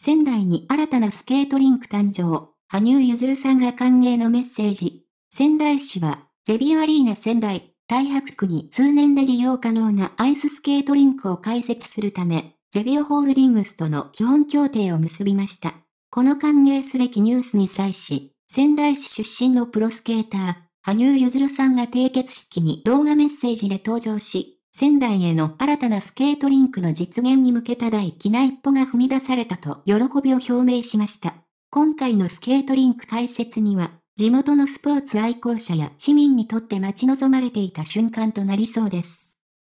仙台に新たなスケートリンク誕生。羽生結弦さんが歓迎のメッセージ。仙台市は、ゼビオアリーナ仙台、大白区に通年で利用可能なアイススケートリンクを開設するため、ゼビオホールディングスとの基本協定を結びました。この歓迎すべきニュースに際し、仙台市出身のプロスケーター、羽生結弦さんが締結式に動画メッセージで登場し、仙台への新たなスケートリンクの実現に向けた第一な一歩が踏み出されたと喜びを表明しました。今回のスケートリンク開設には、地元のスポーツ愛好者や市民にとって待ち望まれていた瞬間となりそうです。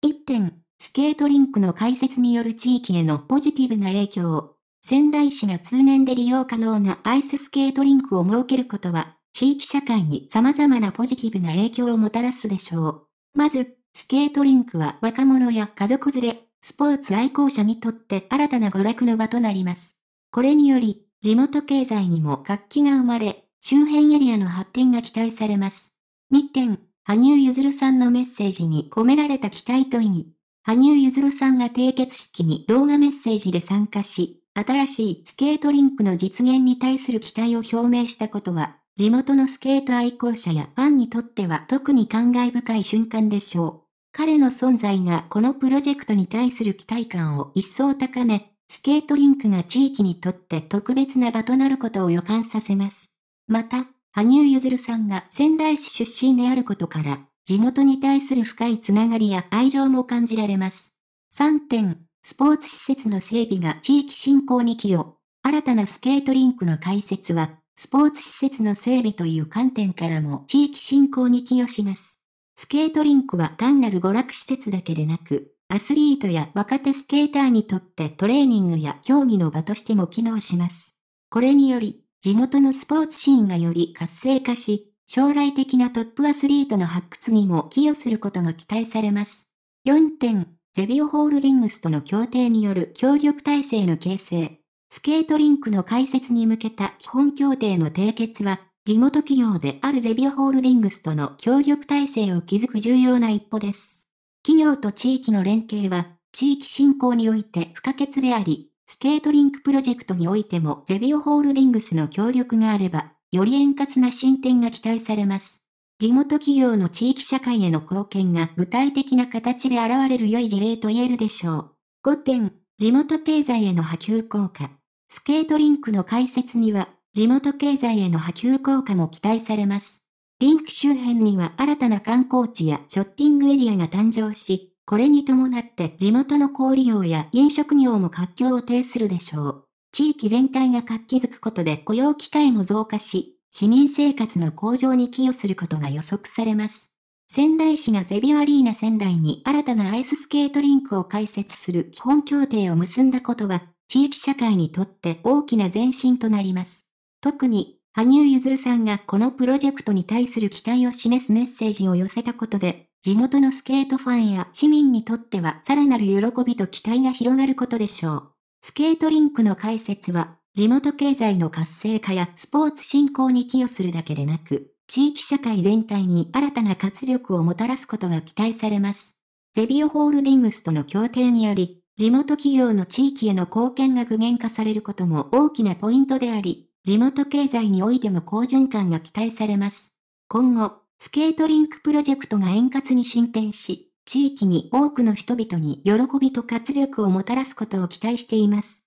1点、スケートリンクの開設による地域へのポジティブな影響。仙台市が通年で利用可能なアイススケートリンクを設けることは、地域社会に様々なポジティブな影響をもたらすでしょう。まず、スケートリンクは若者や家族連れ、スポーツ愛好者にとって新たな娯楽の場となります。これにより、地元経済にも活気が生まれ、周辺エリアの発展が期待されます。2点、羽生結弦さんのメッセージに込められた期待と意義。羽生結弦さんが締結式に動画メッセージで参加し、新しいスケートリンクの実現に対する期待を表明したことは、地元のスケート愛好者やファンにとっては特に感慨深い瞬間でしょう。彼の存在がこのプロジェクトに対する期待感を一層高め、スケートリンクが地域にとって特別な場となることを予感させます。また、羽生結弦さんが仙台市出身であることから、地元に対する深いつながりや愛情も感じられます。3点、スポーツ施設の整備が地域振興に寄与。新たなスケートリンクの開設は、スポーツ施設の整備という観点からも地域振興に寄与します。スケートリンクは単なる娯楽施設だけでなく、アスリートや若手スケーターにとってトレーニングや競技の場としても機能します。これにより、地元のスポーツシーンがより活性化し、将来的なトップアスリートの発掘にも寄与することが期待されます。4点、ゼビオホールディングスとの協定による協力体制の形成。スケートリンクの開設に向けた基本協定の締結は、地元企業であるゼビオホールディングスとの協力体制を築く重要な一歩です。企業と地域の連携は、地域振興において不可欠であり、スケートリンクプロジェクトにおいてもゼビオホールディングスの協力があれば、より円滑な進展が期待されます。地元企業の地域社会への貢献が具体的な形で現れる良い事例と言えるでしょう。5点、地元経済への波及効果。スケートリンクの解説には地元経済への波及効果も期待されます。リンク周辺には新たな観光地やショッピングエリアが誕生し、これに伴って地元の小売業や飲食業も活況を呈するでしょう。地域全体が活気づくことで雇用機会も増加し、市民生活の向上に寄与することが予測されます。仙台市がゼビオアリーナ仙台に新たなアイススケートリンクを開設する基本協定を結んだことは、地域社会にとって大きな前進となります。特に、羽生結弦さんがこのプロジェクトに対する期待を示すメッセージを寄せたことで、地元のスケートファンや市民にとってはさらなる喜びと期待が広がることでしょう。スケートリンクの解説は、地元経済の活性化やスポーツ振興に寄与するだけでなく、地域社会全体に新たな活力をもたらすことが期待されます。ゼビオホールディングスとの協定により、地元企業の地域への貢献が具現化されることも大きなポイントであり、地元経済においても好循環が期待されます。今後、スケートリンクプロジェクトが円滑に進展し、地域に多くの人々に喜びと活力をもたらすことを期待しています。